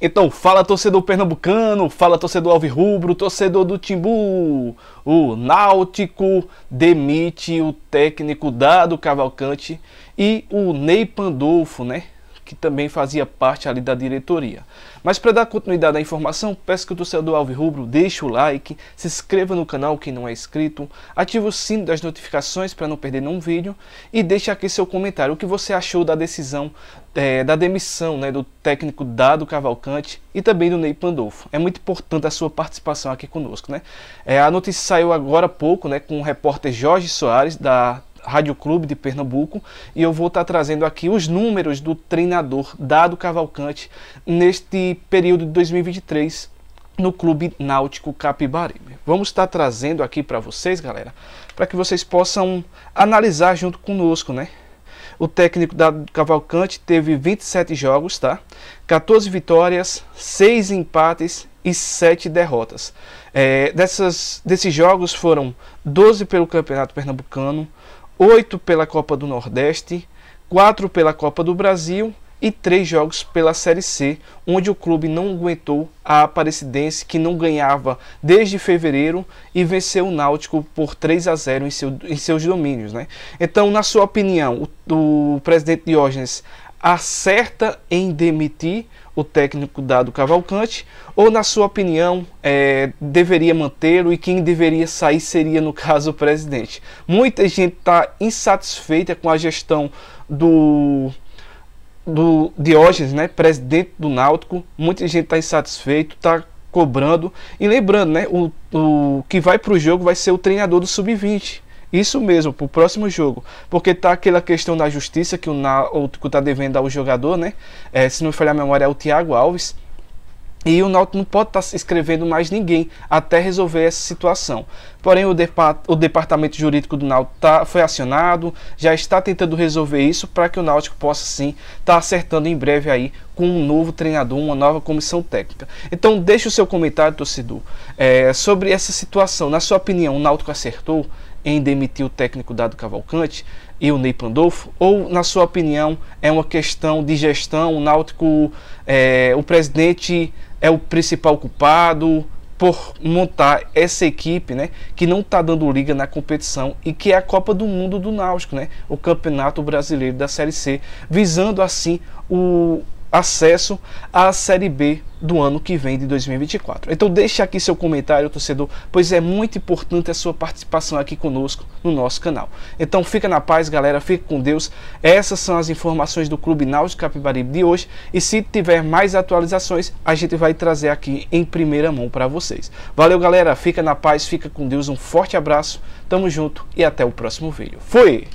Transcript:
Então, fala torcedor pernambucano, fala torcedor alvirrubro, torcedor do Timbu. O Náutico demite o técnico Dado Cavalcante e o Ney Pandolfo, né? que também fazia parte ali da diretoria. Mas para dar continuidade à informação, peço que o torcedor do Alves Rubro deixe o like, se inscreva no canal quem não é inscrito, ative o sino das notificações para não perder nenhum vídeo e deixe aqui seu comentário o que você achou da decisão é, da demissão né, do técnico Dado Cavalcante e também do Ney Pandolfo. É muito importante a sua participação aqui conosco. Né? É, a notícia saiu agora há pouco né, com o repórter Jorge Soares, da Rádio Clube de Pernambuco e eu vou estar tá trazendo aqui os números do treinador Dado Cavalcante neste período de 2023 no Clube Náutico Capibaribe. Vamos estar tá trazendo aqui para vocês, galera, para que vocês possam analisar junto conosco, né? O técnico Dado Cavalcante teve 27 jogos, tá? 14 vitórias, 6 empates e 7 derrotas. É, dessas, desses jogos foram 12 pelo Campeonato Pernambucano, oito pela Copa do Nordeste, quatro pela Copa do Brasil e três jogos pela Série C, onde o clube não aguentou a Aparecidense, que não ganhava desde fevereiro e venceu o Náutico por 3 a 0 em, seu, em seus domínios. Né? Então, na sua opinião, o, o presidente Diógenes acerta em demitir o técnico Dado Cavalcante ou, na sua opinião, é, deveria mantê-lo e quem deveria sair seria, no caso, o presidente? Muita gente está insatisfeita com a gestão do do Diógenes, né, presidente do Náutico, muita gente está insatisfeito, está cobrando. E lembrando, né, o, o que vai para o jogo vai ser o treinador do Sub-20. Isso mesmo, para o próximo jogo. Porque tá aquela questão da justiça que o Náutico tá devendo ao jogador, né? É, se não me falhar a memória, é o Thiago Alves. E o Náutico não pode estar tá escrevendo mais ninguém até resolver essa situação. Porém, o, depart o departamento jurídico do Náutico tá, foi acionado, já está tentando resolver isso para que o Náutico possa sim estar tá acertando em breve aí com um novo treinador, uma nova comissão técnica. Então, deixe o seu comentário, torcedor, é, sobre essa situação. Na sua opinião, o Náutico acertou? em demitir o técnico Dado Cavalcante e o Ney Pandolfo? Ou, na sua opinião, é uma questão de gestão? O Náutico, é, o presidente é o principal culpado por montar essa equipe, né, que não está dando liga na competição e que é a Copa do Mundo do Náutico, né, o Campeonato Brasileiro da Série C, visando assim o acesso à Série B do ano que vem de 2024. Então deixe aqui seu comentário, torcedor, pois é muito importante a sua participação aqui conosco no nosso canal. Então fica na paz, galera, fique com Deus. Essas são as informações do Clube Náutico Capibaribe de hoje e se tiver mais atualizações, a gente vai trazer aqui em primeira mão para vocês. Valeu, galera, fica na paz, fica com Deus, um forte abraço, tamo junto e até o próximo vídeo. Fui!